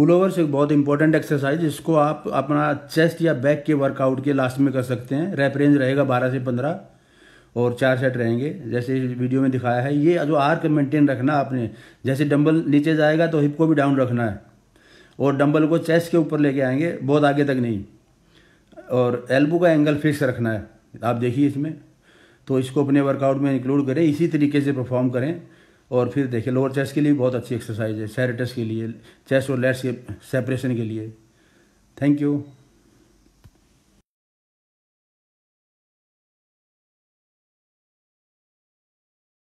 overs एक बहुत important exercise इसको आप अपना चेस्ट या बैक के वर्कआउट के लास्ट में कर सकते हैं रेप रेंज रहेगा बारह से पंद्रह और चार सेट रहेंगे जैसे वीडियो में दिखाया है ये जो आर्क मेंटेन रखना आपने जैसे डंबल नीचे जाएगा तो हिप को भी डाउन रखना है और डंबल को चेस्ट के ऊपर लेके आएंगे बहुत आगे तक नहीं और एल्बो का एंगल फिक्स रखना है आप देखिए इसमें तो इसको अपने वर्कआउट में इंक्लूड करें इसी तरीके से परफॉर्म करें और फिर देखिए लोअर चेस्ट के लिए बहुत अच्छी एक्सरसाइज है सैरेटस के लिए चेस्ट और लेट्स के सेपरेशन के लिए थैंक यू